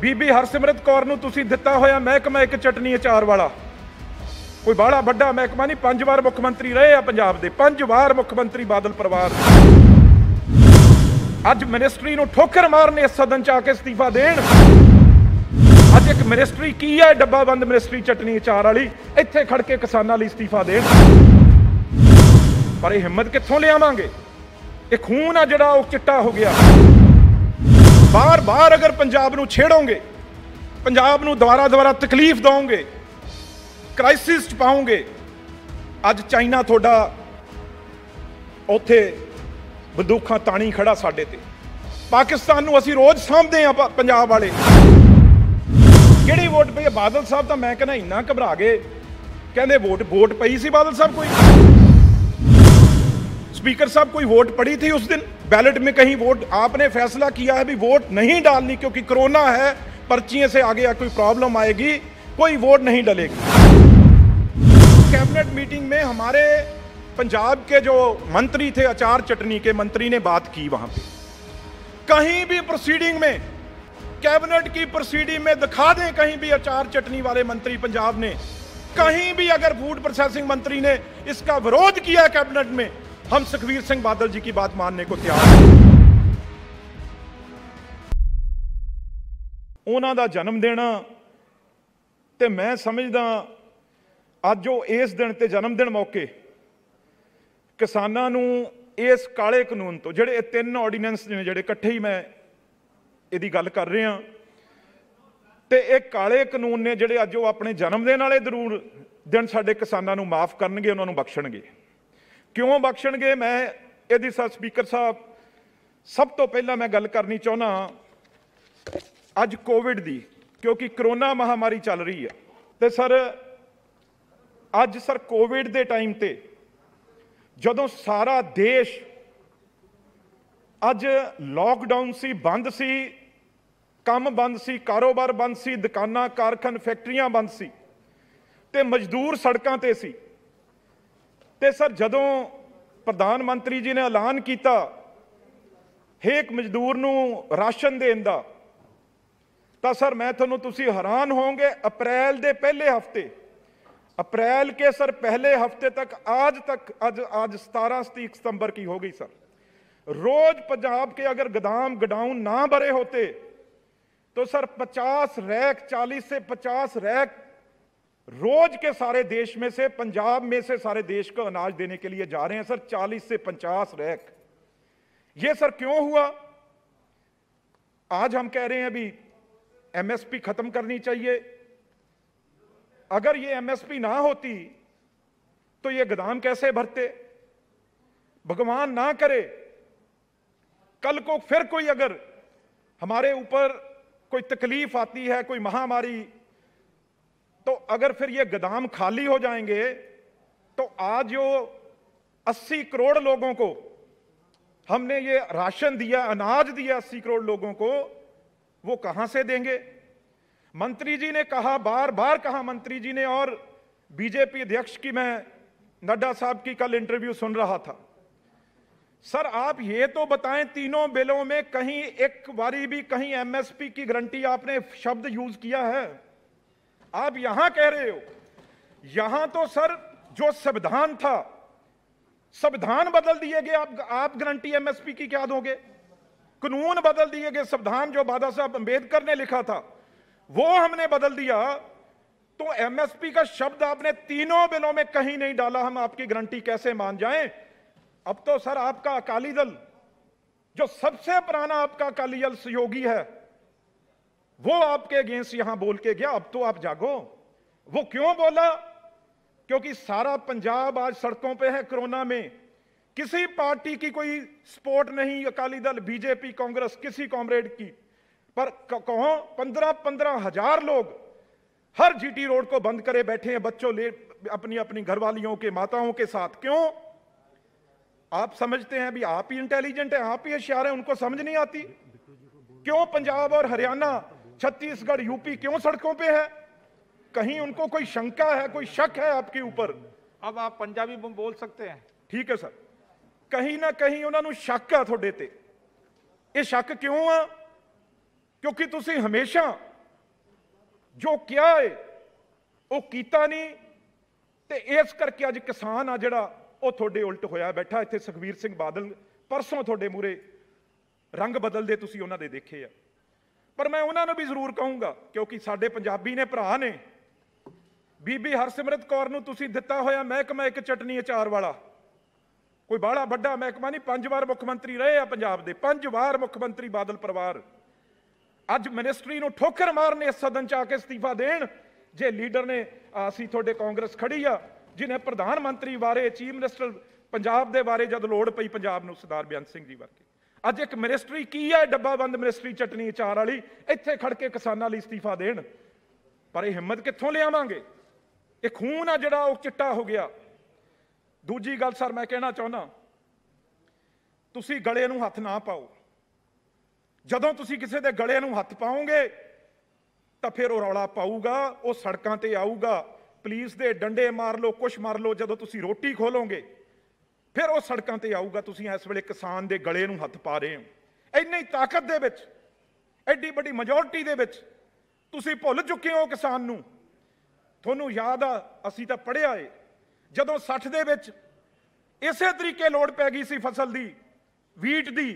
ਬੀਬੀ ਹਰਸਿਮਰਤ ਕੌਰ ਨੂੰ ਤੁਸੀਂ ਦਿੱਤਾ ਹੋਇਆ ਮਹਿਕਮਾ ਇੱਕ ਚਟਨੀ ਅਚਾਰ ਵਾਲਾ ਕੋਈ ਬਾਹਲਾ ਵੱਡਾ ਮਹਿਕਮਾ ਨਹੀਂ ਪੰਜ ਵਾਰ ਮੁੱਖ ਮੰਤਰੀ ਰਹੇ ਆ ਪੰਜਾਬ ਦੇ ਪੰਜ ਵਾਰ ਮੁੱਖ ਮੰਤਰੀ ਬਾਦਲ ਪਰਿਵਾਰ ਅੱਜ ਮਿਨਿਸਟਰੀ ਨੂੰ ਠੋਕਰ ਮਾਰਨੇ ਸਦਨ ਚ ਆ ਕੇ ਅਸਤੀਫਾ ਦੇਣ ਅੱਜ ਇੱਕ ਮਿਨਿਸਟਰੀ ਕੀ ਹੈ ਡੱਬਾ ਬੰਦ ਮਿਨਿਸਟਰੀ ਚਟਨੀ ਅਚਾਰ ਵਾਲੀ ਇੱਥੇ ਖੜ ਕੇ ਕਿਸਾਨਾਂ ਲਈ ਅਸਤੀਫਾ ਦੇਣ ਪਰ ਇਹ ਹਿੰਮਤ ਕਿੱਥੋਂ ਲਿਆਵਾਂਗੇ ਇਹ ਖੂਨ ਆ ਜਿਹੜਾ ਉਹ ਚਿੱਟਾ ਹੋ ਗਿਆ ਬਾਰ-ਬਾਰ ਅਗਰ ਪੰਜਾਬ ਨੂੰ ਛੇੜੋਗੇ ਪੰਜਾਬ ਨੂੰ ਦੁਬਾਰਾ-ਦੁਬਾਰਾ ਤਕਲੀਫ ਦੋਗੇ ਕ੍ਰਾਈਸਿਸ ਚ ਪਾਓਗੇ ਅੱਜ ਚਾਈਨਾ ਤੁਹਾਡਾ ਉੱਥੇ ਬੰਦੂਖਾਂ ਤਾਣੀ ਖੜਾ ਸਾਡੇ ਤੇ ਪਾਕਿਸਤਾਨ ਨੂੰ ਅਸੀਂ ਰੋਜ਼ ਸਾਹਮਣੇ ਆ ਪੰਜਾਬ ਵਾਲੇ ਕਿਹੜੀ ਵੋਟ ਪਈ ਬਾਦਲ ਸਾਹਿਬ ਤਾਂ ਮੈਂ ਕਹਿੰਦਾ ਇੰਨਾ ਘਬਰਾ ਗਏ ਕਹਿੰਦੇ ਵੋਟ ਵੋਟ ਪਈ ਸੀ ਬਾਦਲ ਸਾਹਿਬ ਕੋਈ स्पीकर साहब कोई वोट पड़ी थी उस दिन बैलेट में कहीं वोट आपने फैसला किया है भी वोट नहीं डालनी क्योंकि कोरोना है पर्चियों से आगे या कोई प्रॉब्लम आएगी कोई वोट नहीं डलेगी कैबिनेट मीटिंग में हमारे पंजाब के जो मंत्री थे अचार चटनी के मंत्री ने बात की वहां पे कहीं भी प्रोसीडिंग में कैबिनेट की प्रोसीडिंग में दिखा दें कहीं भी अचार चटनी वाले मंत्री पंजाब ने कहीं भी अगर फूड प्रोसेसिंग मंत्री ने इसका विरोध किया कैबिनेट में हम सुखवीर सिंह बादल जी की बात मानने को तैयार हैं ਉਹਨਾਂ ਦਾ ਜਨਮ ਦਿਨ ਤੇ ਮੈਂ ਸਮਝਦਾ ਅੱਜ ਉਹ ਇਸ ਦਿਨ ਤੇ ਜਨਮ ਦਿਨ ਮੌਕੇ ਕਿਸਾਨਾਂ ਨੂੰ ਇਸ ਕਾਲੇ ਕਾਨੂੰਨ ਤੋਂ ਜਿਹੜੇ ਇਹ ਤਿੰਨ ਆਰਡੀਨੈਂਸ ਨੇ ਜਿਹੜੇ ਇਕੱਠੇ ਹੀ ਮੈਂ ਇਹਦੀ ਗੱਲ ਕਰ ਰਿਹਾ ਤੇ ਇਹ ਕਾਲੇ ਕਾਨੂੰਨ ਨੇ ਜਿਹੜੇ ਅੱਜ ਉਹ ਆਪਣੇ ਜਨਮ ਦਿਨ ਵਾਲੇ ਜ਼ਰੂਰ ਦਿਨ ਸਾਡੇ ਕਿਸਾਨਾਂ ਨੂੰ ਮਾਫ ਕਰਨਗੇ ਉਹਨਾਂ ਨੂੰ ਬਖਸ਼ਣਗੇ ਕਿਉਂ ਬਖਸ਼ਣਗੇ ਮੈਂ ਇਹਦੀ ਸਰ ਸਪੀਕਰ ਸਾਹਿਬ ਸਭ ਤੋਂ ਪਹਿਲਾਂ ਮੈਂ ਗੱਲ ਕਰਨੀ ਚਾਹੁੰਦਾ ਅੱਜ ਕੋਵਿਡ ਦੀ ਕਿਉਂਕਿ ਕਰੋਨਾ ਮਹਾਮਾਰੀ ਚੱਲ ਰਹੀ ਹੈ ਤੇ ਸਰ ਅੱਜ ਸਰ ਕੋਵਿਡ ਦੇ ਟਾਈਮ ਤੇ ਜਦੋਂ ਸਾਰਾ ਦੇਸ਼ ਅੱਜ ਲਾਕਡਾਊਨ ਸੀ ਬੰਦ ਸੀ ਕੰਮ ਬੰਦ ਸੀ ਕਾਰੋਬਾਰ ਬੰਦ ਸੀ ਦੁਕਾਨਾਂ ਕਾਰਖਾਨ ਫੈਕਟਰੀਆਂ ਬੰਦ ਸੀ ਤੇ ਮਜ਼ਦੂਰ ਸੜਕਾਂ ਤੇ ਸੀ ਤੇ ਸਰ ਜਦੋਂ ਪ੍ਰਧਾਨ ਮੰਤਰੀ ਜੀ ਨੇ ਐਲਾਨ ਕੀਤਾ ਹੇਕ ਮਜ਼ਦੂਰ ਨੂੰ ਰਾਸ਼ਨ ਦੇਣ ਦਾ ਤਾਂ ਸਰ ਮੈਂ ਤੁਹਾਨੂੰ ਤੁਸੀਂ ਹੈਰਾਨ ਹੋਵੋਗੇ ਅਪ੍ਰੈਲ ਦੇ ਪਹਿਲੇ ਹਫਤੇ ਅਪ੍ਰੈਲ ਕੇ ਸਰ ਪਹਿਲੇ ਹਫਤੇ ਤੱਕ ਅੱਜ ਤੱਕ ਅੱਜ ਅੱਜ 17 ਸਤੰਬਰ ਕੀ ਹੋ ਗਈ ਸਰ ਰੋਜ਼ ਪੰਜਾਬ ਕੇ ਅਗਰ ਗਦਾਮ ਗਡਾਊਨ ਨਾ ਭਰੇ ਹੋਤੇ ਤੋ ਸਰ 50 ਰੈਕ 40 ਸੇ 50 ਰੈਕ रोज के सारे देश में से पंजाब में से सारे देश को अनाज देने के लिए जा रहे हैं सर चालीस से पचास रैक ये सर क्यों हुआ आज हम कह रहे हैं अभी एमएसपी खत्म करनी चाहिए अगर ये एमएसपी ना होती तो ये गोदाम कैसे भरते भगवान ना करे कल को फिर कोई अगर हमारे ऊपर कोई तकलीफ आती है कोई महामारी तो अगर फिर ये गोदाम खाली हो जाएंगे तो आज जो 80 करोड़ लोगों को हमने ये राशन दिया अनाज दिया 80 करोड़ लोगों को वो कहां से देंगे मंत्री जी ने कहा बार बार कहा मंत्री जी ने और बीजेपी अध्यक्ष की मैं नड्डा साहब की कल इंटरव्यू सुन रहा था सर आप ये तो बताएं तीनों बिलों में कहीं एक बारी भी कहीं एमएसपी की गारंटी आपने शब्द यूज किया है आप यहां कह रहे हो यहां तो सर जो संविधान था संविधान बदल दिए गए आप आप गारंटी एमएसपी की क्या दोगे कानून बदल दिए गए संविधान जो बाबा साहब अंबेडकर ने लिखा था वो हमने बदल दिया तो एमएसपी का शब्द आपने तीनों बिलों में कहीं नहीं डाला हम आपकी गारंटी कैसे मान जाएं अब तो सर आपका अकाली दल जो सबसे पुराना आपका अकाली दल सहयोगी है वो आपके अगेंस्ट यहां बोल के गया अब तो आप जागो वो क्यों बोला क्योंकि सारा पंजाब आज सड़कों पे है कोरोना में किसी पार्टी की कोई सपोर्ट नहीं अकाली दल बीजेपी कांग्रेस किसी कॉमरेड की पर कहो पंद्रह पंद्रह हजार लोग हर जीटी रोड को बंद करे बैठे हैं बच्चों ले अपनी अपनी घरवालियों के माताओं के साथ क्यों आप समझते हैं अभी आप ही इंटेलिजेंट हैं आप ही होशियार हैं उनको समझ नहीं आती क्यों पंजाब और हरियाणा छत्तीसगढ़ यूपी क्यों सड़कों पे है कहीं उनको कोई शंका है कोई शक है आपके ऊपर अब आप पंजाबी बोल सकते हैं ਠੀਕ ਹੈ ਸਰ ਕਹੀਂ ਨਾ ਕਹੀਂ ਉਹਨਾਂ ਨੂੰ ਸ਼ੱਕ ਆ ਤੁਹਾਡੇ ਤੇ ਇਹ ਸ਼ੱਕ ਕਿਉਂ ਆ ਕਿਉਂਕਿ ਤੁਸੀਂ ਹਮੇਸ਼ਾ ਜੋ ਕਿਹਾ ਏ ਉਹ ਕੀਤਾ ਨਹੀਂ ਤੇ ਇਸ ਕਰਕੇ ਅੱਜ ਕਿਸਾਨ ਆ ਜਿਹੜਾ ਉਹ ਤੁਹਾਡੇ ਉਲਟ ਹੋਇਆ ਬੈਠਾ ਇੱਥੇ ਸੁਖਵੀਰ ਸਿੰਘ ਬਾਦਲ ਪਰਸੋਂ ਤੁਹਾਡੇ ਮੂਰੇ ਰੰਗ ਬਦਲਦੇ ਤੁਸੀਂ ਉਹਨਾਂ ਦੇ ਦੇਖੇ ਆ ਪਰ ਮੈਂ ਉਹਨਾਂ ਨੂੰ ਵੀ ਜ਼ਰੂਰ ਕਹੂੰਗਾ ਕਿਉਂਕਿ ਸਾਡੇ ਪੰਜਾਬੀ ਨੇ ਭਰਾ ਨੇ ਬੀਬੀ ਹਰਸਿਮਰਤ ਕੌਰ ਨੂੰ ਤੁਸੀਂ ਦਿੱਤਾ ਹੋਇਆ ਮਹਿਕਮਾ ਇੱਕ ਚਟਨੀ ਅਚਾਰ ਵਾਲਾ ਕੋਈ ਬਾਹਲਾ ਵੱਡਾ ਮਹਿਕਮਾ ਨਹੀਂ ਪੰਜ ਵਾਰ ਮੁੱਖ ਮੰਤਰੀ ਰਹੇ ਆ ਪੰਜਾਬ ਦੇ ਪੰਜ ਵਾਰ ਮੁੱਖ ਮੰਤਰੀ ਬਾਦਲ ਪਰਿਵਾਰ ਅੱਜ ਮਿਨਿਸਟਰੀ ਨੂੰ ਠੋਕਰ ਮਾਰਨੇ ਇਸ ਸਦਨ ਚ ਆ ਕੇ ਅਸਤੀਫਾ ਦੇਣ ਜੇ ਲੀਡਰ ਨੇ ਅਸੀਂ ਤੁਹਾਡੇ ਕਾਂਗਰਸ ਖੜੀ ਆ ਜਿਨੇ ਪ੍ਰਧਾਨ ਮੰਤਰੀ ਬਾਰੇ ਚੀਫ ਮਿਨਿਸਟਰ ਪੰਜਾਬ ਦੇ ਬਾਰੇ ਜਦ ਲੋੜ ਪਈ ਪੰਜਾਬ ਨੂੰ ਸਰਦਾਰ ਬਿਆਨ ਸਿੰਘ ਜੀ ਵਰਗੇ ਅੱਜ ਇੱਕ ਮਿਨਿਸਟਰੀ ਕੀ ਹੈ ਡੱਬਾਬੰਦ ਮਿਨਿਸਟਰੀ ਚਟਨੀ ਅਚਾਰ ਵਾਲੀ ਇੱਥੇ ਖੜ ਕੇ ਕਿਸਾਨਾਂ ਲਈ ਅਸਤੀਫਾ ਦੇਣ ਪਰ ਇਹ ਹਿੰਮਤ ਕਿੱਥੋਂ ਲਿਆਵਾਂਗੇ ਇਹ ਖੂਨ ਆ ਜਿਹੜਾ ਉਹ ਚਿੱਟਾ ਹੋ ਗਿਆ ਦੂਜੀ ਗੱਲ ਸਰ ਮੈਂ ਕਹਿਣਾ ਚਾਹੁੰਦਾ ਤੁਸੀਂ ਗਲੇ ਨੂੰ ਹੱਥ ਨਾ ਪਾਓ ਜਦੋਂ ਤੁਸੀਂ ਕਿਸੇ ਦੇ ਗਲੇ ਨੂੰ ਹੱਥ ਪਾਓਗੇ ਤਾਂ ਫਿਰ ਉਹ ਰੌਲਾ ਪਾਊਗਾ ਉਹ ਸੜਕਾਂ ਤੇ ਆਊਗਾ ਪੁਲਿਸ ਦੇ ਡੰਡੇ ਮਾਰ ਲਓ ਕੁਛ ਮਾਰ ਲਓ ਜਦੋਂ ਤੁਸੀਂ ਰੋਟੀ ਖੋਲੋਗੇ ਫਿਰ ਉਹ ਸੜਕਾਂ ਤੇ ਆਊਗਾ ਤੁਸੀਂ ਇਸ ਵੇਲੇ ਕਿਸਾਨ ਦੇ ਗਲੇ ਨੂੰ ਹੱਥ ਪਾ ਰਹੇ ਹੋ ਇੰਨੀ ਤਾਕਤ ਦੇ ਵਿੱਚ ਐਡੀ ਵੱਡੀ ਮੈਜੋਰਟੀ ਦੇ ਵਿੱਚ ਤੁਸੀਂ ਭੁੱਲ ਚੁੱਕੇ ਹੋ ਕਿਸਾਨ ਨੂੰ ਤੁਹਾਨੂੰ ਯਾਦ ਆ ਅਸੀਂ ਤਾਂ ਪੜਿਆ ਏ ਜਦੋਂ 60 ਦੇ ਵਿੱਚ ਇਸੇ ਤਰੀਕੇ ਲੋੜ ਪੈ ਗਈ ਸੀ ਫਸਲ ਦੀ ਵੀਟ ਦੀ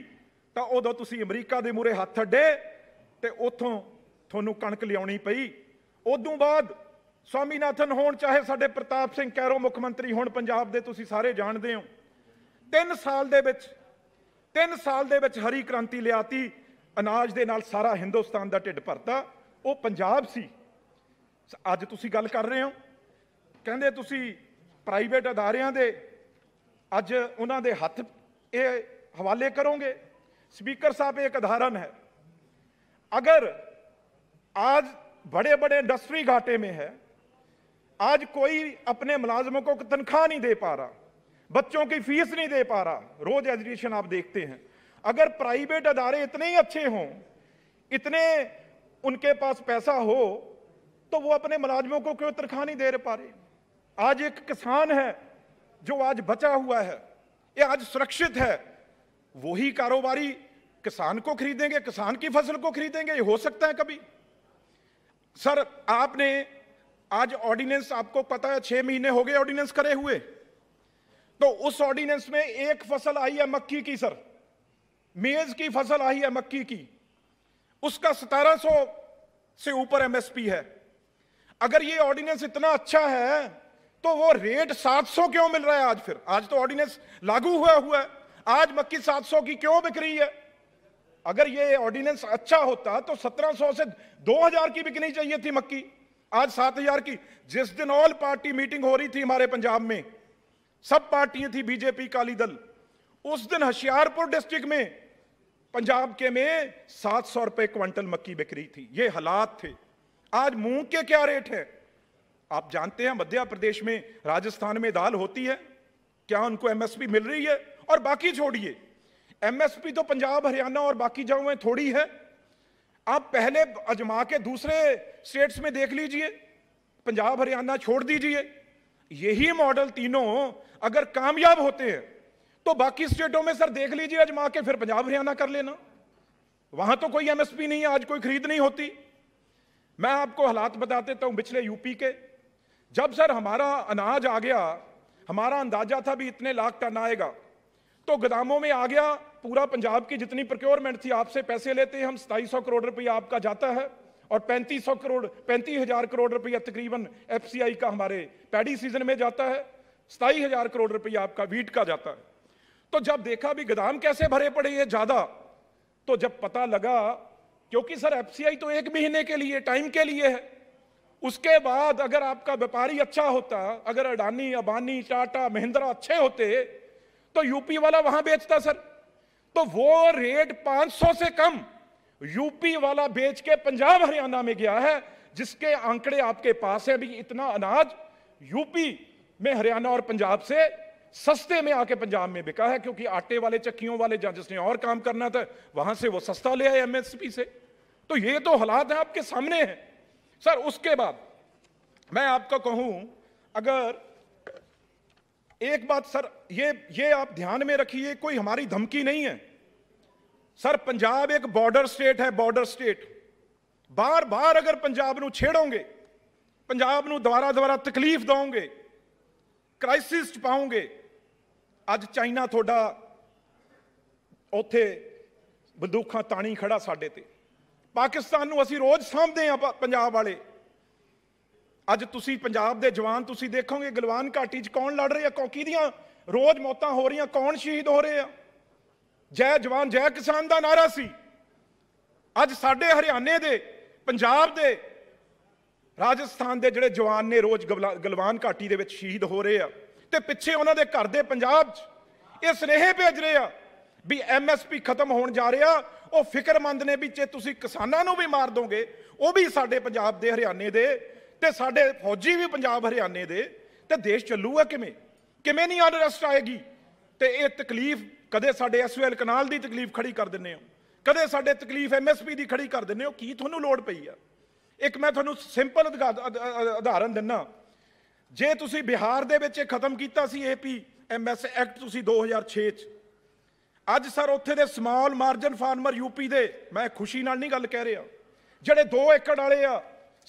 ਤਾਂ ਉਦੋਂ ਤੁਸੀਂ ਅਮਰੀਕਾ ਦੇ ਮੂਰੇ ਹੱਥ ਅੱਡੇ ਤੇ ਉਥੋਂ ਤੁਹਾਨੂੰ ਕਣਕ ਲਿਆਉਣੀ ਪਈ ਉਦੋਂ ਬਾਅਦ ਸਵਾਮੀਨਾਥਨ ਹੋਣ ਚਾਹੇ ਸਾਡੇ ਪ੍ਰਤਾਪ ਸਿੰਘ ਕੈਰੋ ਮੁੱਖ ਮੰਤਰੀ ਹੋਣ ਪੰਜਾਬ ਦੇ ਤੁਸੀਂ ਸਾਰੇ ਜਾਣਦੇ ਹੋ 3 ਸਾਲ ਦੇ ਵਿੱਚ 3 ਸਾਲ ਦੇ ਵਿੱਚ ਹਰੀ ਕ੍ਰਾਂਤੀ ਲਿਆਤੀ ਅਨਾਜ ਦੇ ਨਾਲ ਸਾਰਾ ਹਿੰਦੁਸਤਾਨ ਦਾ ਢਿੱਡ ਭਰਤਾ ਉਹ ਪੰਜਾਬ ਸੀ ਅੱਜ ਤੁਸੀਂ ਗੱਲ ਕਰ ਰਹੇ ਹੋ ਕਹਿੰਦੇ ਤੁਸੀਂ ਪ੍ਰਾਈਵੇਟ ਅਦਾਰਿਆਂ ਦੇ ਅੱਜ ਉਹਨਾਂ ਦੇ ਹੱਥ ਇਹ ਹਵਾਲੇ ਕਰੋਗੇ ਸਪੀਕਰ ਸਾਹਿਬ ਇੱਕ ਧਾਰਨ ਹੈ ਅਗਰ ਅੱਜ بڑے بڑے ਇੰਡਸਟਰੀ ਘਾਟੇ ਮੇ ਹੈ ਅੱਜ ਕੋਈ ਆਪਣੇ मुलाजमों ਕੋ ਤਨਖਾਹ ਨਹੀਂ ਦੇ ਪਾ ਰਹਾ बच्चों की फीस नहीं दे पा रहा रोज एजुकेशन आप देखते हैं अगर प्राइवेट अदारे इतने ही अच्छे हों इतने उनके पास पैसा हो तो वो अपने मुलाजमों को क्यों तनख्वाह नहीं दे पा रहे आज एक किसान है जो आज बचा हुआ है ये आज सुरक्षित है वही कारोबारी किसान को खरीदेंगे किसान की फसल को खरीदेंगे ये हो सकता है कभी सर आपने आज ऑर्डिनेंस आपको पता है छह महीने हो गए ऑर्डिनेंस करे हुए तो उस ऑर्डिनेंस में एक फसल आई है मक्की की सर मेज की फसल आई है मक्की की उसका 1700 से ऊपर एमएसपी है अगर ये ऑर्डिनेंस इतना अच्छा है तो वो रेट 700 क्यों मिल रहा है आज फिर आज तो ऑर्डिनेंस लागू हुआ हुआ है आज मक्की 700 की क्यों बिक रही है अगर ये ऑर्डिनेंस अच्छा होता तो 1700 से 2000 की बिकनी चाहिए थी मक्की आज 7000 की जिस दिन ऑल पार्टी मीटिंग हो रही थी हमारे पंजाब में सब पार्टियां थी बीजेपी काली दल उस दिन होशियारपुर डिस्ट्रिक्ट में पंजाब के में सात सौ रुपए क्विंटल मक्की बिक्री थी ये हालात थे आज मूंग के क्या रेट है आप जानते हैं मध्य प्रदेश में राजस्थान में दाल होती है क्या उनको एमएसपी मिल रही है और बाकी छोड़िए एमएसपी तो पंजाब हरियाणा और बाकी जगहों में थोड़ी है आप पहले अजमा के दूसरे स्टेट्स में देख लीजिए पंजाब हरियाणा छोड़ दीजिए यही मॉडल तीनों अगर कामयाब होते हैं तो बाकी स्टेटों में सर देख लीजिए अजमा के फिर पंजाब हरियाणा कर लेना वहां तो कोई एमएसपी नहीं है आज कोई खरीद नहीं होती मैं आपको हालात बता देता तो हूं पिछले यूपी के जब सर हमारा अनाज आ गया हमारा अंदाजा था भी इतने लाख टन आएगा तो गोदामों में आ गया पूरा पंजाब की जितनी प्रोक्योरमेंट थी आपसे पैसे लेते हैं हम सताईस करोड़ रुपया आपका जाता है और 3500 करोड़ पैंतीस हजार करोड़ रुपया तकरीबन एफसीआई का हमारे पैडी सीजन में जाता है सताई हजार करोड़ रुपया आपका वीट का जाता है तो जब देखा भी गोदाम कैसे भरे पड़े ये ज्यादा तो जब पता लगा क्योंकि सर एफसीआई तो एक महीने के लिए टाइम के लिए है उसके बाद अगर आपका व्यापारी अच्छा होता अगर अडानी अबानी टाटा महिंद्रा अच्छे होते तो यूपी वाला वहां बेचता सर तो वो रेट 500 से कम यूपी वाला बेच के पंजाब हरियाणा में गया है जिसके आंकड़े आपके पास है अभी इतना अनाज यूपी में हरियाणा और पंजाब से सस्ते में आके पंजाब में बिका है क्योंकि आटे वाले चक्कियों वाले जहां जिसने और काम करना था वहां से वो सस्ता ले आए एमएसपी से तो ये तो हालात हैं आपके सामने हैं सर उसके बाद मैं आपको कहूं अगर एक बात सर ये ये आप ध्यान में रखिए कोई हमारी धमकी नहीं है ਸਰ ਪੰਜਾਬ ਇੱਕ ਬਾਰਡਰ ਸਟੇਟ ਹੈ ਬਾਰਡਰ ਸਟੇਟ ਬਾਰ ਬਾਰ ਅਗਰ ਪੰਜਾਬ ਨੂੰ ਛੇੜੋਗੇ ਪੰਜਾਬ ਨੂੰ ਦੁਬਾਰਾ ਦੁਬਾਰਾ ਤਕਲੀਫ ਦੋਗੇ ਕ੍ਰਾਈਸਿਸ ਚ ਪਾਓਗੇ ਅੱਜ ਚਾਈਨਾ ਤੁਹਾਡਾ ਉੱਥੇ ਬੰਦੂਖਾਂ ਤਾਣੀ ਖੜਾ ਸਾਡੇ ਤੇ ਪਾਕਿਸਤਾਨ ਨੂੰ ਅਸੀਂ ਰੋਜ਼ ਸਾਹਮਣੇ ਆ ਪੰਜਾਬ ਵਾਲੇ ਅੱਜ ਤੁਸੀਂ ਪੰਜਾਬ ਦੇ ਜਵਾਨ ਤੁਸੀਂ ਦੇਖੋਗੇ ਗਲਵਾਨ ਘਾਟੀ 'ਚ ਕੌਣ ਲੜ ਰਿਹਾ ਕੌਕੀ ਦੀਆਂ ਰੋਜ਼ ਮੌਤਾਂ ਹੋ ਰਹੀਆਂ ਕੌਣ ਸ਼ਹੀਦ ਹੋ ਰਹੇ ਆ ਜੈ ਜਵਾਨ ਜੈ ਕਿਸਾਨ ਦਾ ਨਾਰਾ ਸੀ ਅੱਜ ਸਾਡੇ ਹਰਿਆਣੇ ਦੇ ਪੰਜਾਬ ਦੇ ਰਾਜਸਥਾਨ ਦੇ ਜਿਹੜੇ ਜਵਾਨ ਨੇ ਰੋਜ਼ ਗਲਵਾਨ ਘਾਟੀ ਦੇ ਵਿੱਚ ਸ਼ਹੀਦ ਹੋ ਰਹੇ ਆ ਤੇ ਪਿੱਛੇ ਉਹਨਾਂ ਦੇ ਘਰ ਦੇ ਪੰਜਾਬ 'ਚ ਇਹ ਸਨੇਹੇ ਭੇਜ ਰਹੇ ਆ ਵੀ ਐਮਐਸਪੀ ਖਤਮ ਹੋਣ ਜਾ ਰਿਹਾ ਉਹ ਫਿਕਰਮੰਦ ਨੇ ਵੀ ਜੇ ਤੁਸੀਂ ਕਿਸਾਨਾਂ ਨੂੰ ਵੀ ਮਾਰ ਦੋਗੇ ਉਹ ਵੀ ਸਾਡੇ ਪੰਜਾਬ ਦੇ ਹਰਿਆਣੇ ਦੇ ਤੇ ਸਾਡੇ ਫੌਜੀ ਵੀ ਪੰਜਾਬ ਹਰਿਆਣੇ ਦੇ ਤੇ ਦੇਸ਼ ਚੱਲੂਗਾ ਕਿਵੇਂ ਕਿਵੇਂ ਨਹੀਂ ਅਨਰੈਸਟ ਆਏਗੀ ਤੇ ਇਹ ਤਕਲੀਫ ਕਦੇ ਸਾਡੇ ਐਸਯੂਐਲ ਕਨਾਲ ਦੀ ਤਕਲੀਫ ਖੜੀ ਕਰ ਦਿੰਨੇ ਹੋ ਕਦੇ ਸਾਡੇ ਤਕਲੀਫ ਐਮਐਸਪੀ ਦੀ ਖੜੀ ਕਰ ਦਿੰਨੇ ਹੋ ਕੀ ਤੁਹਾਨੂੰ ਲੋੜ ਪਈ ਆ ਇੱਕ ਮੈਂ ਤੁਹਾਨੂੰ ਸਿੰਪਲ ਉਦਾਹਰਨ ਦਿੰਨਾ ਜੇ ਤੁਸੀਂ ਬਿਹਾਰ ਦੇ ਵਿੱਚ ਇਹ ਖਤਮ ਕੀਤਾ ਸੀ ਏਪੀ ਐਮਐਸ ਐਕਟ ਤੁਸੀਂ 2006 ਚ ਅੱਜ ਸਰ ਉੱਥੇ ਦੇ ਸਮਾਲ ਮਾਰਜਨ ਫਾਰਮਰ ਯੂਪੀ ਦੇ ਮੈਂ ਖੁਸ਼ੀ ਨਾਲ ਨਹੀਂ ਗੱਲ ਕਹਿ ਰਿਹਾ ਜਿਹੜੇ 2 ਏਕੜ ਵਾਲੇ ਆ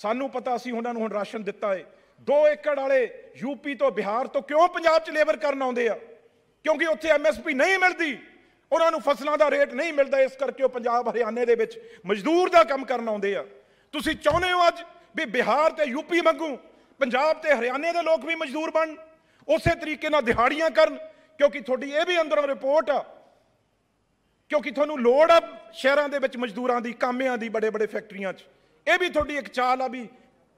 ਸਾਨੂੰ ਪਤਾ ਸੀ ਉਹਨਾਂ ਨੂੰ ਹੁਣ ਰਾਸ਼ਨ ਦਿੱਤਾ ਏ 2 ਏਕੜ ਵਾਲੇ ਯੂਪੀ ਤੋਂ ਬਿਹਾਰ ਤੋਂ ਕਿਉਂ ਪੰਜਾਬ 'ਚ ਲੇਬਰ ਕਰਨ ਆਉਂਦੇ ਆ ਕਿਉਂਕਿ ਉੱਥੇ ਐਮਐਸਪੀ ਨਹੀਂ ਮਿਲਦੀ ਉਹਨਾਂ ਨੂੰ ਫਸਲਾਂ ਦਾ ਰੇਟ ਨਹੀਂ ਮਿਲਦਾ ਇਸ ਕਰਕੇ ਉਹ ਪੰਜਾਬ ਹਰਿਆਣੇ ਦੇ ਵਿੱਚ ਮਜ਼ਦੂਰ ਦਾ ਕੰਮ ਕਰਨ ਆਉਂਦੇ ਆ ਤੁਸੀਂ ਚਾਹੁੰਦੇ ਹੋ ਅੱਜ ਵੀ ਬਿਹਾਰ ਤੇ ਯੂਪੀ ਵਾਂਗੂ ਪੰਜਾਬ ਤੇ ਹਰਿਆਣੇ ਦੇ ਲੋਕ ਵੀ ਮਜ਼ਦੂਰ ਬਣ ਉਸੇ ਤਰੀਕੇ ਨਾਲ ਦਿਹਾੜੀਆਂ ਕਰਨ ਕਿਉਂਕਿ ਤੁਹਾਡੀ ਇਹ ਵੀ ਅੰਦਰੋਂ ਰਿਪੋਰਟ ਆ ਕਿਉਂਕਿ ਤੁਹਾਨੂੰ ਲੋੜ ਆ ਸ਼ਹਿਰਾਂ ਦੇ ਵਿੱਚ ਮਜ਼ਦੂਰਾਂ ਦੀ ਕਾਮਿਆਂ ਦੀ ਬੜੇ ਬੜੇ ਫੈਕਟਰੀਆਂ 'ਚ ਇਹ ਵੀ ਤੁਹਾਡੀ ਇੱਕ ਚਾਲ ਆ ਵੀ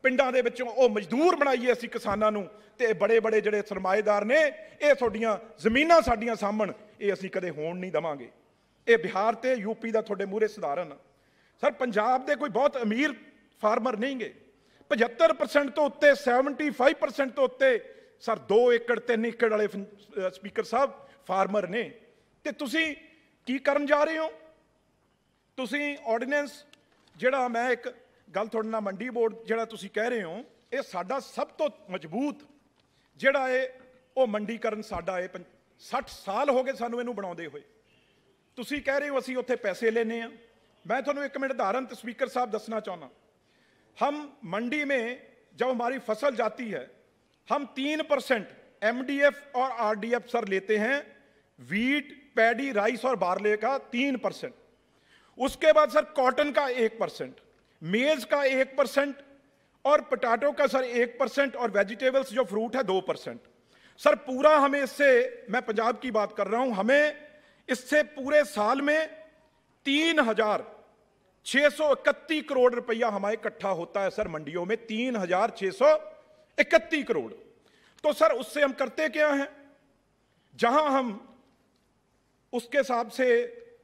ਪਿੰਡਾਂ ਦੇ ਵਿੱਚੋਂ ਉਹ ਮਜ਼ਦੂਰ ਬਣਾਈਏ ਅਸੀਂ ਕਿਸਾਨਾਂ ਨੂੰ ਤੇ ਬੜੇ ਬੜੇ ਜਿਹੜੇ ਸਰਮਾਏਦਾਰ ਨੇ ਇਹ ਤੁਹਾਡੀਆਂ ਜ਼ਮੀਨਾਂ ਸਾਡੀਆਂ ਸਾਹਮਣ ਇਹ ਅਸੀਂ ਕਦੇ ਹੋਣ ਨਹੀਂ ਦਵਾਂਗੇ ਇਹ ਬਿਹਾਰ ਤੇ ਯੂਪੀ ਦਾ ਤੁਹਾਡੇ ਮੂਰੇ ਸਧਾਰਨ ਸਰ ਪੰਜਾਬ ਦੇ ਕੋਈ ਬਹੁਤ ਅਮੀਰ ਫਾਰਮਰ ਨਹੀਂਗੇ 75% ਤੋਂ ਉੱਤੇ 75% ਤੋਂ ਉੱਤੇ ਸਰ 2 ਏਕੜ 3 ਏਕੜ ਵਾਲੇ ਸਪੀਕਰ ਸਾਹਿਬ ਫਾਰਮਰ ਨੇ ਤੇ ਤੁਸੀਂ ਕੀ ਕਰਨ ਜਾ ਰਹੇ ਹੋ ਤੁਸੀਂ ਆਰਡੀਨੈਂਸ ਜਿਹੜਾ ਮੈਂ ਇੱਕ ਗੱਲ ਤੁਹਾਡੇ ਨਾਲ ਮੰਡੀ ਬੋਰਡ ਜਿਹੜਾ कह रहे हो ਹੋ साडा सब तो मजबूत जोड़ा है वह मंडीकरण ਮੰਡੀਕਰਨ है ਇਹ 60 ਸਾਲ ਹੋ ਗਏ ਸਾਨੂੰ ਇਹਨੂੰ ਬਣਾਉਂਦੇ ਹੋਏ ਤੁਸੀਂ ਕਹਿ ਰਹੇ ਹੋ ਅਸੀਂ ਉੱਥੇ ਪੈਸੇ ਲੈਨੇ ਆ मैं थोड़ा एक मिनट उदाहरण स्पीकर साहब दसना चाहना हम मंडी में जब हमारी फसल जाती है हम तीन परसेंट एम डी एफ और आर डी एफ सर लेते हैं वीट पैडी राइस और बारले का तीन परसेंट उसके बाद सर कॉटन का एक परसेंट मेज का एक परसेंट और पटाटो का सर एक परसेंट और वेजिटेबल्स जो फ्रूट है दो परसेंट सर पूरा हमें इससे मैं पंजाब की बात कर रहा हूं हमें इससे पूरे साल में तीन हजार छह सौ इकतीस करोड़ रुपया हमारे इकट्ठा होता है सर मंडियों में तीन हजार छह सौ इकतीस करोड़ तो सर उससे हम करते क्या हैं जहां हम उसके हिसाब से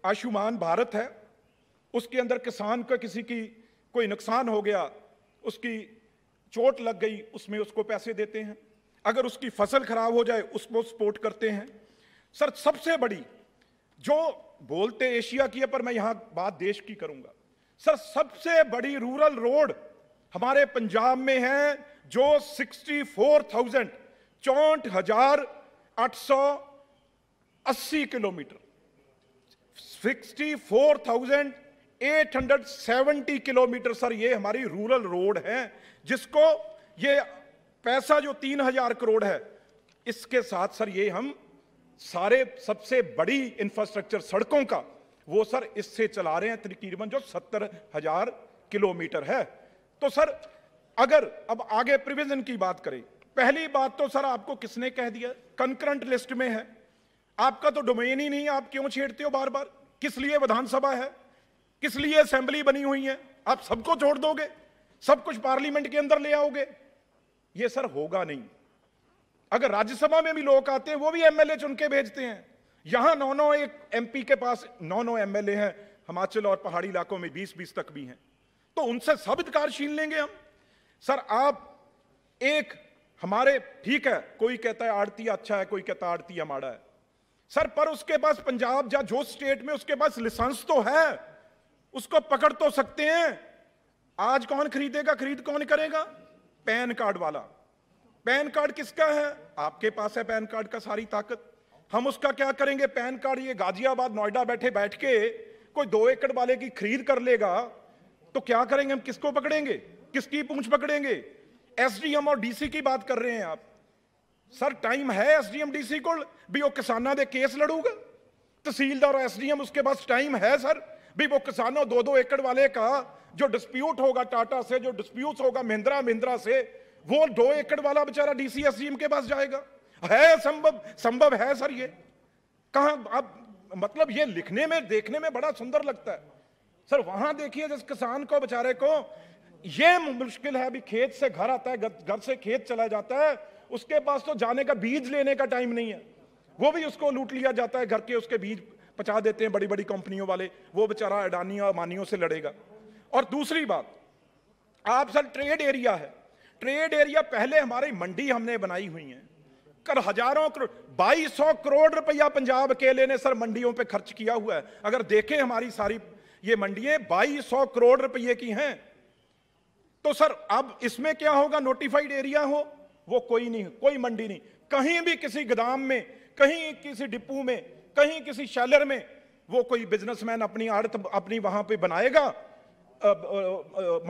आयुष्मान भारत है उसके अंदर किसान का किसी की कोई नुकसान हो गया उसकी चोट लग गई उसमें उसको पैसे देते हैं अगर उसकी फसल खराब हो जाए उसको सपोर्ट करते हैं सर सबसे बड़ी जो बोलते एशिया की है पर मैं यहां बात देश की करूंगा सर सबसे बड़ी रूरल रोड हमारे पंजाब में है जो सिक्सटी फोर थाउजेंड चौंठ हजार आठ सौ अस्सी kilometre sixty four thousand 870 kilometre sir ये हमारी रूरल रोड है जिसको ये पैसा जो तीन हजार करोड़ है इसके साथ सर ये हम सारे सबसे बड़ी इंफ्रास्ट्रक्चर सड़कों का वो सर इससे चला रहे हैं तकरीबन जो सत्तर हजार किलोमीटर है तो सर अगर अब आगे प्रिविजन की बात करें पहली बात तो सर आपको किसने कह दिया कंकरंट लिस्ट में है आपका तो डोमेन ही नहीं आप क्यों छेड़ते हो बार बार किस लिए विधानसभा है किस लिए असेंबली बनी हुई है आप सबको छोड़ दोगे सब कुछ पार्लियामेंट के अंदर ले आओगे ये सर होगा नहीं अगर राज्यसभा में भी लोग आते हैं वो भी एमएलए चुन के भेजते हैं यहां नौ नौ एक एमपी के पास नौ नौ एमएलए हैं हिमाचल और पहाड़ी इलाकों में बीस बीस तक भी हैं तो उनसे सब अधिकार छीन लेंगे हम सर आप एक हमारे ठीक है कोई कहता है आड़ती अच्छा है कोई कहता है आड़ती हमारा है सर पर उसके पास पंजाब या जो स्टेट में उसके पास लाइसेंस तो है उसको पकड़ तो सकते हैं आज कौन खरीदेगा खरीद कौन करेगा पैन कार्ड वाला पैन कार्ड किसका है आपके पास है पैन कार्ड का सारी ताकत हम उसका क्या करेंगे पैन कार्ड ये गाजियाबाद नोएडा बैठे बैठ के कोई दो एकड़ वाले की खरीद कर लेगा तो क्या करेंगे हम किसको पकड़ेंगे किसकी पूंछ पकड़ेंगे एसडीएम और डीसी की बात कर रहे हैं आप सर टाइम है एसडीएम डीसी को भी वो किसाना दे केस लड़ूगा तहसीलदार एसडीएम उसके पास टाइम है सर भी वो किसानों दो दो एकड़ वाले का जो डिस्प्यूट होगा टाटा से जो डिस्प्यूट होगा महिंद्रा महिंद्रा से वो दो एकड़ वाला बेचारा डीसी के पास जाएगा है संभव संभव है सर ये कहा अब मतलब ये लिखने में देखने में बड़ा सुंदर लगता है सर वहां देखिए जिस किसान को बेचारे को ये मुश्किल है अभी खेत से घर आता है घर से खेत चला जाता है उसके पास तो जाने का बीज लेने का टाइम नहीं है वो भी उसको लूट लिया जाता है घर के उसके बीज पचा देते हैं बड़ी बड़ी कंपनियों वाले वो बेचारा अडानी और अमानियों से लड़ेगा और दूसरी बात आप सर ट्रेड एरिया है ट्रेड एरिया पहले हमारी मंडी हमने बनाई हुई है कर हजारों करोड़ बाईस सौ करोड़ रुपया पंजाब अकेले ने सर मंडियों पे खर्च किया हुआ है अगर देखें हमारी सारी ये मंडियां बाईस सौ करोड़ रुपये की हैं तो सर अब इसमें क्या होगा नोटिफाइड एरिया हो वो कोई नहीं कोई मंडी नहीं कहीं भी किसी गोदाम में कहीं किसी डिपू में कहीं किसी शैलर में वो कोई बिजनेसमैन अपनी आड़त अपनी वहां पे बनाएगा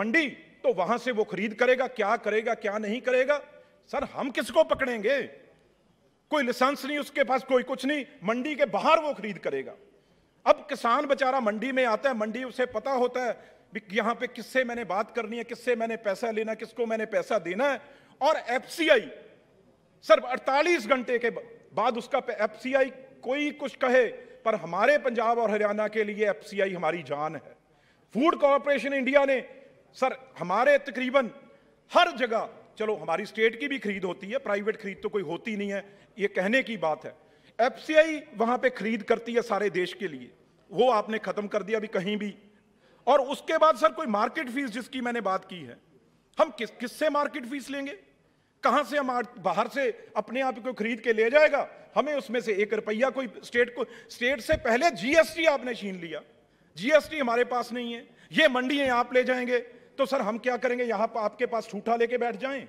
मंडी तो वहां से वो खरीद करेगा क्या करेगा क्या नहीं करेगा सर हम किसको पकड़ेंगे कोई लाइसेंस नहीं उसके पास कोई कुछ नहीं मंडी के बाहर वो खरीद करेगा अब किसान बेचारा मंडी में आता है मंडी उसे पता होता है यहां पे किससे मैंने बात करनी है किससे मैंने पैसा लेना किसको मैंने पैसा देना है और एफसीआई सर 48 घंटे के बाद उसका एफसीआई कोई कुछ कहे पर हमारे पंजाब और हरियाणा के लिए एफसीआई हमारी जान है फूड कॉरपोरेशन इंडिया ने सर हमारे तकरीबन हर जगह चलो हमारी स्टेट की भी खरीद होती है प्राइवेट खरीद तो कोई होती नहीं है ये कहने की बात है एफसीआई वहां पे खरीद करती है सारे देश के लिए वो आपने खत्म कर दिया अभी कहीं भी और उसके बाद सर कोई मार्केट फीस जिसकी मैंने बात की है हम किस किससे मार्केट फीस लेंगे कहां से हम बाहर से अपने आप को खरीद के ले जाएगा हमें उसमें से एक रुपया कोई स्टेट को स्टेट से पहले जीएसटी आपने छीन लिया जीएसटी हमारे पास नहीं है ये मंडियां आप ले जाएंगे तो सर हम क्या करेंगे यहां पर आपके पास ठूठा लेके बैठ जाएं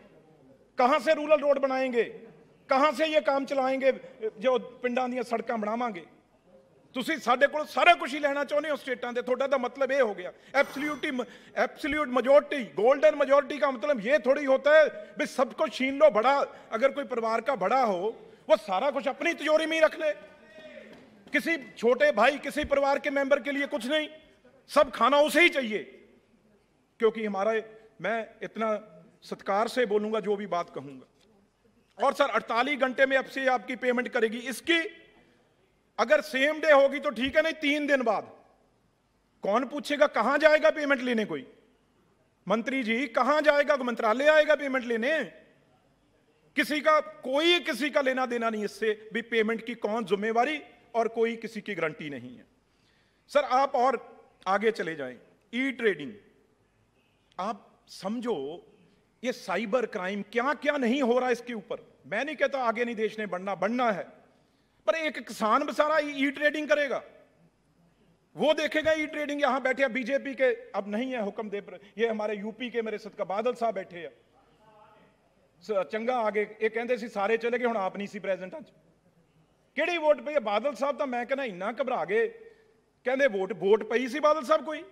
कहां से रूरल रोड बनाएंगे कहां से ये काम चलाएंगे जो पिंडा दड़क सड़क तुम साढ़े को सारा कुछ ही ਲੈਣਾ चाहते हो स्टेटा थोड़ा मतलब ਤਾਂ हो गया ਹੋ ਗਿਆ ਐਬਸੋਲੂਟੀ गोल्डन मजोरिटी का मतलब ये थोड़ी होता है भी सबको छीन लो बड़ा अगर कोई परिवार का बड़ा हो वो सारा कुछ अपनी तिजोरी में ही रख ले किसी छोटे भाई किसी परिवार के मेंबर के लिए कुछ नहीं सब खाना उसे ही चाहिए क्योंकि हमारा मैं इतना सत्कार से बोलूंगा जो भी बात कहूंगा और सर 48 घंटे में अब से आपकी पेमेंट करेगी इसकी अगर सेम डे होगी तो ठीक है नहीं तीन दिन बाद कौन पूछेगा कहां जाएगा पेमेंट लेने कोई मंत्री जी कहां जाएगा मंत्रालय आएगा पेमेंट लेने किसी का कोई किसी का लेना देना नहीं इससे भी पेमेंट की कौन जिम्मेवारी और कोई किसी की गारंटी नहीं है सर आप और आगे चले जाएं ई ट्रेडिंग आप समझो ये साइबर क्राइम क्या क्या नहीं हो रहा इसके ऊपर मैं नहीं कहता आगे नहीं देश ने बढ़ना बढ़ना है पर एक किसान बेचारा ई ट्रेडिंग करेगा वो देखेगा ई ट्रेडिंग यहां बैठे बीजेपी के अब नहीं है हुक्म दे पर ये हमारे यूपी के मेरे सदका बादल साहब बैठे है चंगा आगे ये कहते सारे चले गए हम आप नहीं प्रेजेंट ਨਹੀਂ कि वोट पी है बादल साहब तो मैं कहना इन्ना घबरा गए कहते वोट वोट पई ਵੋਟ बादल साहब कोई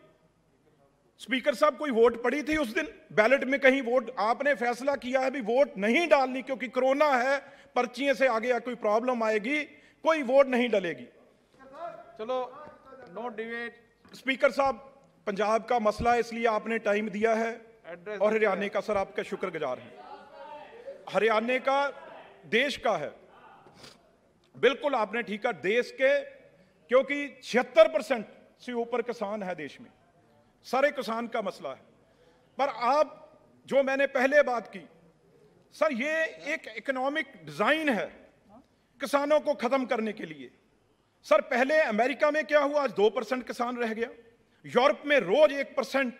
स्पीकर साहब कोई वोट पड़ी थी उस दिन बैलेट में कहीं वोट आपने फैसला किया है भी वोट नहीं डालनी क्योंकि कोरोना है पर्चियों से आगे कोई प्रॉब्लम आएगी कोई वोट नहीं डलेगी चलो नो डिबेट स्पीकर साहब पंजाब का मसला इसलिए आपने टाइम दिया है और हरियाणा का सर आपका शुक्रगुजार है हरियाणा का देश का है बिल्कुल आपने ठीक है देश के क्योंकि छिहत्तर परसेंट से ऊपर किसान है देश में सारे किसान का मसला है पर आप जो मैंने पहले बात की सर ये एक इकोनॉमिक डिज़ाइन है किसानों को खत्म करने के लिए सर पहले अमेरिका में क्या हुआ आज दो परसेंट किसान रह गया यूरोप में रोज एक परसेंट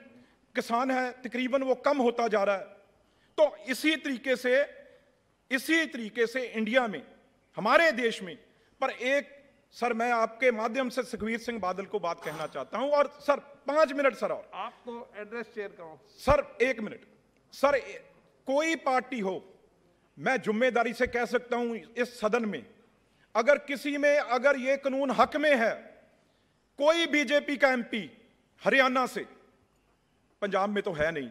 किसान है तकरीबन वो कम होता जा रहा है तो इसी तरीके से इसी तरीके से इंडिया में हमारे देश में पर एक सर मैं आपके माध्यम से सुखवीर सिंह बादल को बात कहना चाहता हूं और सर पांच मिनट सर और आपको एड्रेस शेयर करो सर एक मिनट सर कोई पार्टी हो मैं जुम्मेदारी से कह सकता हूं इस सदन में अगर किसी में अगर ये कानून हक में है कोई बीजेपी का एमपी हरियाणा से पंजाब में तो है नहीं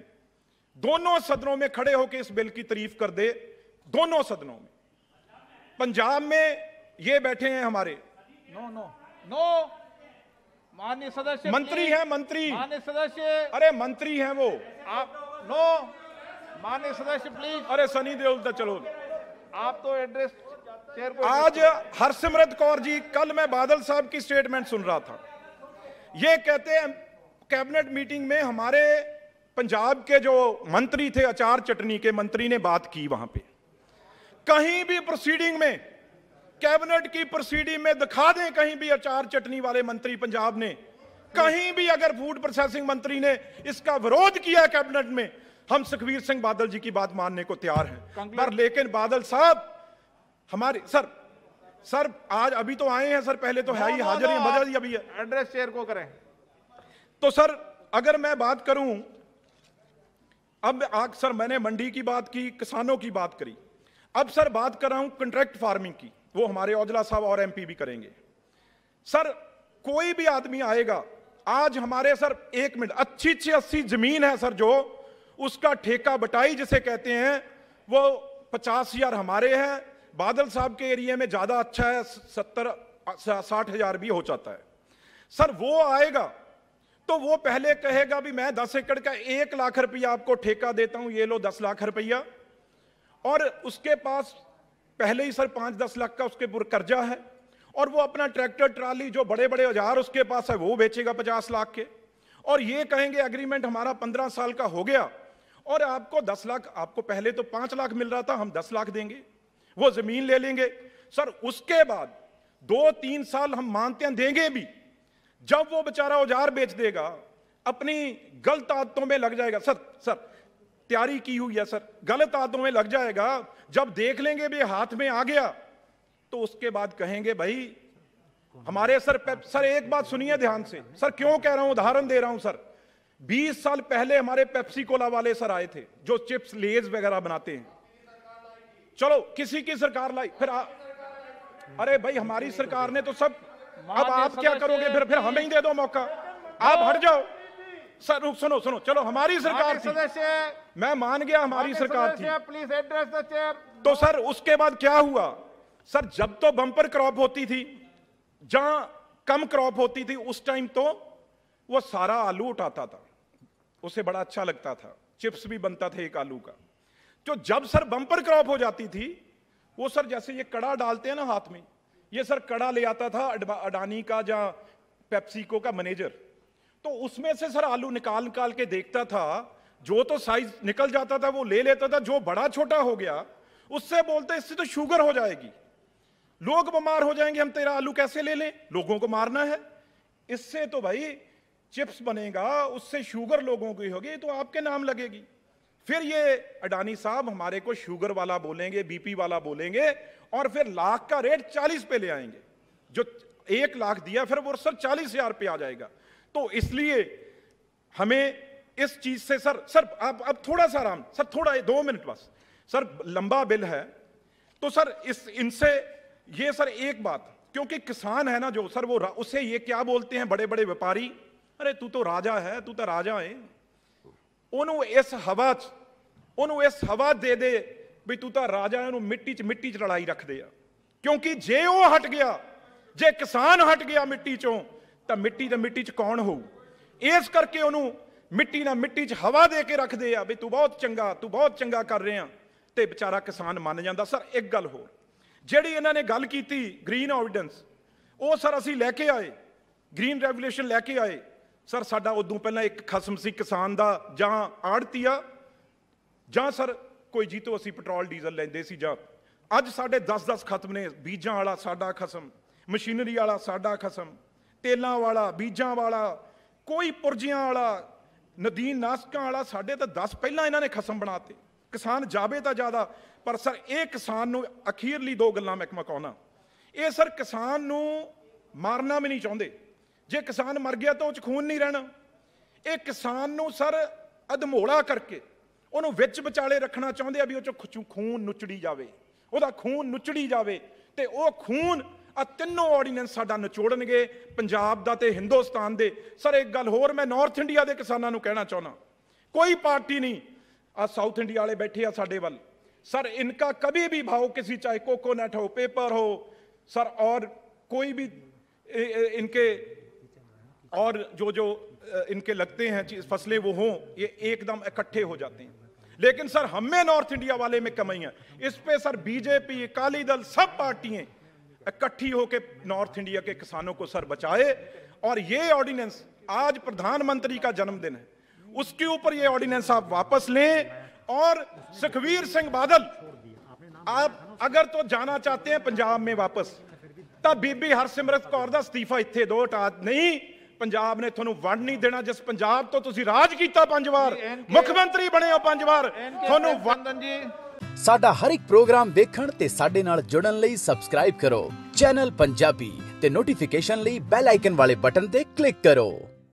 दोनों सदनों में खड़े होकर इस बिल की तारीफ कर दे दोनों सदनों में पंजाब में ये बैठे हैं हमारे नो नो नो माननीय सदस्य मंत्री हैं मंत्री माननीय सदस्य अरे मंत्री हैं वो आप नो मान्य सदस्य प्लीज अरे सनी देओल तो चलो आप तो एड्रेस आज हरसिमरत कौर जी कल मैं बादल साहब की स्टेटमेंट सुन रहा था ये कहते हैं कैबिनेट मीटिंग में हमारे पंजाब के जो मंत्री थे अचार चटनी के मंत्री ने बात की वहां पे कहीं भी प्रोसीडिंग में कैबिनेट की प्रोसीडिंग में दिखा दें कहीं भी अचार चटनी वाले मंत्री पंजाब ने कहीं भी अगर फूड प्रोसेसिंग मंत्री ने इसका विरोध किया कैबिनेट में हम सुखबीर सिंह बादल जी की बात मानने को तैयार हैं पर लेकिन बादल साहब हमारे सर सर आज अभी तो आए हैं सर पहले तो है ही हाजिर मजा अभी है एड्रेस शेयर को करें तो सर अगर मैं बात करूं अब आज सर मैंने मंडी की बात की किसानों की बात करी अब सर बात कर रहा हूं कंट्रैक्ट फार्मिंग की वो हमारे औजला साहब और एमपी भी करेंगे सर कोई भी आदमी आएगा आज हमारे सर एक मिनट अच्छी अच्छी अस्सी जमीन है सर जो उसका ठेका बटाई जिसे कहते हैं वो पचास हजार हमारे हैं बादल साहब के एरिया में ज़्यादा अच्छा है सत्तर साठ हजार भी हो जाता है सर वो आएगा तो वो पहले कहेगा भी मैं दस एकड़ का एक लाख रुपया आपको ठेका देता हूं ये लो दस लाख रुपया और उसके पास पहले ही सर पांच दस लाख का उसके पूरा कर्जा है और वो अपना ट्रैक्टर ट्राली जो बड़े बड़े औजार उसके पास है वो बेचेगा पचास लाख के और ये कहेंगे एग्रीमेंट हमारा पंद्रह साल का हो गया और आपको दस लाख आपको पहले तो पांच लाख मिल रहा था हम दस लाख देंगे वो जमीन ले लेंगे सर उसके बाद दो तीन साल हम मानते हैं देंगे भी जब वो बेचारा औजार बेच देगा अपनी गलत आदतों में लग जाएगा सर सर तैयारी की हुई है सर गलत आदतों में लग जाएगा जब देख लेंगे भी हाथ में आ गया तो उसके बाद कहेंगे भाई हमारे सर सर एक बात सुनिए ध्यान से सर क्यों कह रहा हूं उदाहरण दे रहा हूं सर बीस साल पहले हमारे पेप्सी कोला वाले सर आए थे जो चिप्स लेज वगैरह बनाते हैं चलो किसी की सरकार लाई फिर आ, अरे भाई हमारी सरकार ने तो सब अब आप क्या करोगे फिर फिर हमें ही दे दो मौका आप हट जाओ सर रुक सुनो सुनो चलो हमारी सरकार थी मैं मान गया हमारी सरकार थी प्लीज एड्रेस तो सर उसके बाद क्या हुआ सर जब तो बंपर क्रॉप होती थी जहां कम क्रॉप होती थी उस टाइम तो वो सारा आलू उठाता था उसे बड़ा अच्छा लगता था चिप्स भी बनता था एक आलू का तो जब सर बंपर क्रॉप हो जाती थी वो सर जैसे ये कड़ा डालते हैं ना हाथ में ये सर कड़ा ले आता था अडानी का या पेप्सिको का मैनेजर तो उसमें से सर आलू निकाल निकाल के देखता था जो तो साइज निकल जाता था वो ले लेता था जो बड़ा छोटा हो गया उससे बोलते इससे तो शुगर हो जाएगी लोग बीमार हो जाएंगे हम तेरा आलू कैसे ले लें लोगों को मारना है इससे तो भाई चिप्स बनेगा उससे शुगर लोगों की होगी तो आपके नाम लगेगी फिर ये अडानी साहब हमारे को शुगर वाला बोलेंगे बीपी वाला बोलेंगे और फिर लाख का रेट चालीस पे ले आएंगे जो एक लाख दिया फिर वो सर चालीस हजार पे आ जाएगा तो इसलिए हमें इस चीज से सर सर आप अब थोड़ा सा आराम सर थोड़ा दो मिनट बस सर लंबा बिल है तो सर इस इनसे ये सर एक बात क्योंकि किसान है ना जो सर वो उसे ये क्या बोलते हैं बड़े बड़े व्यापारी ਅਰੇ ਤੂੰ ਤਾਂ ਰਾਜਾ ਹੈ ਤੂੰ ਤਾਂ ਰਾਜਾ ਹੈ ਉਹਨੂੰ ਇਸ ਹਵਾ 'ਚ ਉਹਨੂੰ ਇਸ ਹਵਾ ਦੇ ਦੇ ਵੀ ਤੂੰ ਤਾਂ ਰਾਜਾ ਇਹਨੂੰ ਮਿੱਟੀ 'ਚ ਮਿੱਟੀ 'ਚ ਲੜਾਈ ਰੱਖਦੇ ਆ ਕਿਉਂਕਿ ਜੇ ਉਹ ਹਟ ਗਿਆ ਜੇ ਕਿਸਾਨ ਹਟ ਗਿਆ ਮਿੱਟੀ 'ਚੋਂ ਤਾਂ ਮਿੱਟੀ ਤੇ ਮਿੱਟੀ 'ਚ ਕੌਣ ਹੋਊ ਇਸ ਕਰਕੇ ਉਹਨੂੰ ਮਿੱਟੀ ਨਾਲ ਮਿੱਟੀ 'ਚ ਹਵਾ ਦੇ ਕੇ ਰੱਖਦੇ ਆ ਵੀ ਤੂੰ ਬਹੁਤ ਚੰਗਾ ਤੂੰ ਬਹੁਤ ਚੰਗਾ ਕਰ ਰਿਹਾ ਤੇ ਵਿਚਾਰਾ ਕਿਸਾਨ ਮੰਨ ਜਾਂਦਾ ਸਰ ਇੱਕ ਗੱਲ ਹੋਰ ਜਿਹੜੀ ਇਹਨਾਂ ਨੇ ਗੱਲ ਕੀਤੀ ਗ੍ਰੀਨ ਆਵਿਡੈਂਸ ਉਹ ਸਰ ਅਸੀਂ ਲੈ ਕੇ ਆਏ ਗ੍ਰੀਨ ਰੈਵੋਲੂਸ਼ਨ ਲੈ ਕੇ ਆਏ ਸਰ ਸਾਡਾ ਉਦੋਂ ਪਹਿਲਾਂ ਇੱਕ ਖਸਮ ਸੀ ਕਿਸਾਨ ਦਾ ਜਾਂ ਆੜਤੀਆ ਜਾਂ ਸਰ ਕੋਈ ਜੀਤੋ ਅਸੀਂ ਪੈਟਰੋਲ ਡੀਜ਼ਲ ਲੈਂਦੇ ਸੀ ਜਾਂ ਅੱਜ ਸਾਡੇ 10-10 ਖਤਮ ਨੇ ਬੀਜਾਂ ਵਾਲਾ ਸਾਡਾ ਖਸਮ ਮਸ਼ੀਨਰੀ ਵਾਲਾ ਸਾਡਾ ਖਸਮ ਤੇਲਾਂ ਵਾਲਾ ਬੀਜਾਂ ਵਾਲਾ ਕੋਈ ਪੁਰਜੀਆਂ ਵਾਲਾ ਨਦੀਨ ਨਾਸਕਾਂ ਵਾਲਾ ਸਾਡੇ ਤਾਂ 10 ਪਹਿਲਾਂ ਇਹਨਾਂ ਨੇ ਖਸਮ ਬਣਾਤੇ ਕਿਸਾਨ ਜਾਵੇ ਤਾਂ ਜ਼ਿਆਦਾ ਪਰ ਸਰ ਇਹ ਕਿਸਾਨ ਨੂੰ ਅਖੀਰਲੀ ਦੋ ਗੱਲਾਂ ਮੈਂ ਕਹਾਉਣਾ ਇਹ ਸਰ ਕਿਸਾਨ ਨੂੰ ਮਾਰਨਾ ਵੀ ਨਹੀਂ ਚਾਹੁੰਦੇ ਜੇ ਕਿਸਾਨ ਮਰ ਗਿਆ ਤਾਂ ਉਹ 'ਚ ਖੂਨ ਨਹੀਂ ਰਹਿਣਾ ਇਹ ਕਿਸਾਨ ਨੂੰ ਸਰ ਅਧਮੋਲਾ ਕਰਕੇ ਉਹਨੂੰ ਵਿੱਚ ਵਿਚਾਲੇ ਰੱਖਣਾ ਚਾਹੁੰਦੇ ਆ ਵੀ ਉਹ 'ਚ ਖੂਨ ਨੁਚੜੀ ਜਾਵੇ ਉਹਦਾ ਖੂਨ ਨੁਚੜੀ ਜਾਵੇ ਤੇ ਉਹ ਖੂਨ ਆ ਤਿੰਨੋਂ ਆਰਡੀਨੈਂਸ ਸਾਡਾ ਨਚੋੜਨਗੇ ਪੰਜਾਬ ਦਾ ਤੇ ਹਿੰਦੁਸਤਾਨ ਦੇ ਸਰ ਇੱਕ ਗੱਲ ਹੋਰ ਮੈਂ ਨਾਰਥ ਇੰਡੀਆ ਦੇ ਕਿਸਾਨਾਂ ਨੂੰ ਕਹਿਣਾ ਚਾਹੁੰਦਾ ਕੋਈ ਪਾਰਟੀ ਨਹੀਂ ਆ ਸਾਊਥ ਇੰਡੀਆ ਵਾਲੇ ਬੈਠੇ ਆ ਸਾਡੇ ਵੱਲ ਸਰ ਇਨਕਾ ਕਦੇ ਵੀ ਭਾਉ ਕਿਸੇ ਚਾਹੇ ਕੋਕੋਨਟ ਹੋ ਪੇਪਰ ਹੋ ਸਰ ਔਰ ਕੋਈ ਵੀ ਇਨਕੇ और जो जो इनके लगते हैं फसलें वो हों ये एकदम इकट्ठे हो जाते हैं लेकिन सर हमें नॉर्थ इंडिया वाले में कमाई है इस पे सर बीजेपी अकाली दल सब पार्टियां इकट्ठी होकर नॉर्थ इंडिया के किसानों को सर बचाए और ये ऑर्डिनेंस आज प्रधानमंत्री का जन्मदिन है उसके ऊपर ये ऑर्डिनेंस आप वापस लें और सुखवीर सिंह बादल आप अगर तो जाना चाहते हैं पंजाब में वापस तब बीबी हरसिमरत कौर का इस्तीफा इतने दो नहीं ਪੰਜਾਬ ਨੇ ਤੁਹਾਨੂੰ ਵੰਡ ਨਹੀਂ ਦੇਣਾ ਜਿਸ ਪੰਜਾਬ ਤੋਂ ਤੁਸੀਂ ਰਾਜ ਕੀਤਾ ਪੰਜ ਵਾਰ ਮੁੱਖ ਮੰਤਰੀ ਬਣੇ ਹੋ ਪੰਜ ਵਾਰ ਤੁਹਾਨੂੰ ਵੰਦਨ ਜੀ ਸਾਡਾ ਹਰ ਇੱਕ ਪ੍ਰੋਗਰਾਮ ਦੇਖਣ ਤੇ ਸਾਡੇ ਨਾਲ ਜੁੜਨ ਲਈ ਸਬਸਕ੍ਰਾਈਬ ਕਰੋ ਚੈਨਲ ਪੰਜਾਬੀ ਤੇ ਨੋਟੀਫਿਕੇਸ਼ਨ ਲਈ ਬੈਲ ਆਈਕਨ ਵਾਲੇ ਬਟਨ ਤੇ ਕਲਿੱਕ ਕਰੋ